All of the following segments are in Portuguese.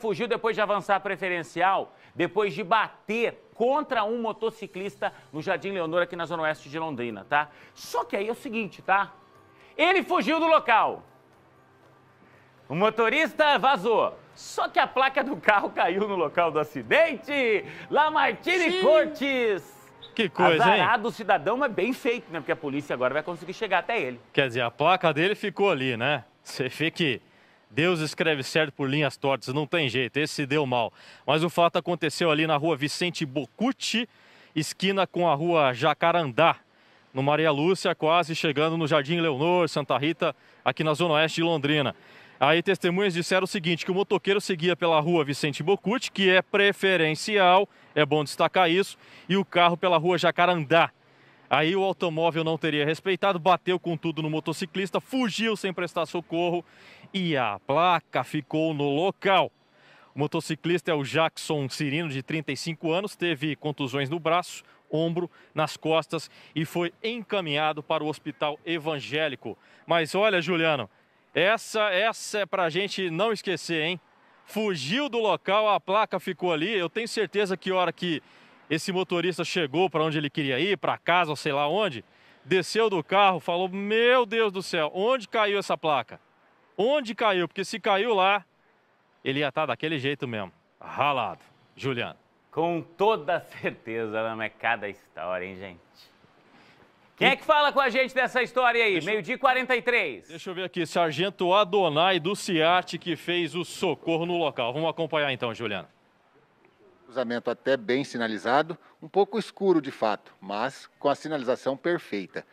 Fugiu depois de avançar a preferencial, depois de bater contra um motociclista no Jardim Leonor, aqui na Zona Oeste de Londrina, tá? Só que aí é o seguinte, tá? Ele fugiu do local. O motorista vazou. Só que a placa do carro caiu no local do acidente. Lamartine Cortes. Que coisa, Azarado, hein? o cidadão é bem feito, né? Porque a polícia agora vai conseguir chegar até ele. Quer dizer, a placa dele ficou ali, né? Você vê que Deus escreve certo por linhas tortas, não tem jeito, esse deu mal. Mas o fato aconteceu ali na rua Vicente Bocucci, esquina com a rua Jacarandá, no Maria Lúcia, quase chegando no Jardim Leonor, Santa Rita, aqui na zona oeste de Londrina. Aí testemunhas disseram o seguinte, que o motoqueiro seguia pela rua Vicente Bocucci, que é preferencial, é bom destacar isso, e o carro pela rua Jacarandá. Aí o automóvel não teria respeitado, bateu com tudo no motociclista, fugiu sem prestar socorro e a placa ficou no local. O motociclista é o Jackson Cirino, de 35 anos, teve contusões no braço, ombro, nas costas e foi encaminhado para o hospital evangélico. Mas olha, Juliano, essa, essa é para a gente não esquecer, hein? Fugiu do local, a placa ficou ali. Eu tenho certeza que hora que esse motorista chegou para onde ele queria ir, para casa, ou sei lá onde, desceu do carro, falou: Meu Deus do céu, onde caiu essa placa? Onde caiu? Porque se caiu lá, ele ia estar tá daquele jeito mesmo, ralado. Juliano. Com toda certeza, não é cada história, hein, gente? Quem é que fala com a gente dessa história aí? Meio-dia 43. Deixa eu ver aqui, Sargento Adonai do CIAT que fez o socorro no local. Vamos acompanhar então, Juliana cruzamento até bem sinalizado, um pouco escuro de fato, mas com a sinalização perfeita.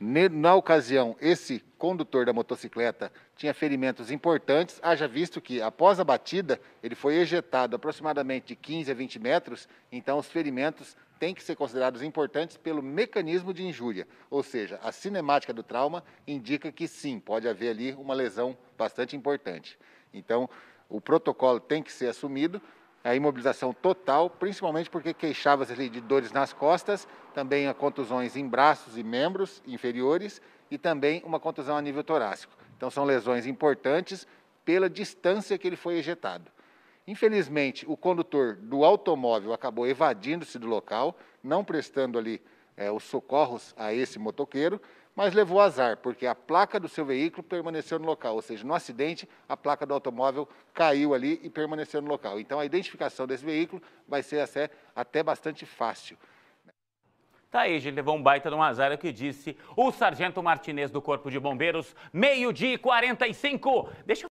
Na ocasião, esse condutor da motocicleta tinha ferimentos importantes, haja visto que, após a batida, ele foi ejetado aproximadamente de 15 a 20 metros, então os ferimentos têm que ser considerados importantes pelo mecanismo de injúria, ou seja, a cinemática do trauma indica que sim, pode haver ali uma lesão bastante importante. Então, o protocolo tem que ser assumido, a imobilização total, principalmente porque queixava-se de dores nas costas, também a contusões em braços e membros inferiores e também uma contusão a nível torácico. Então são lesões importantes pela distância que ele foi ejetado. Infelizmente, o condutor do automóvel acabou evadindo-se do local, não prestando ali é, os socorros a esse motoqueiro, mas levou azar, porque a placa do seu veículo permaneceu no local, ou seja, no acidente, a placa do automóvel caiu ali e permaneceu no local. Então, a identificação desse veículo vai ser até, até bastante fácil. Tá aí, gente, levou um baita de um azar, é o que disse o Sargento Martinez do Corpo de Bombeiros, meio-dia e 45. Deixa eu...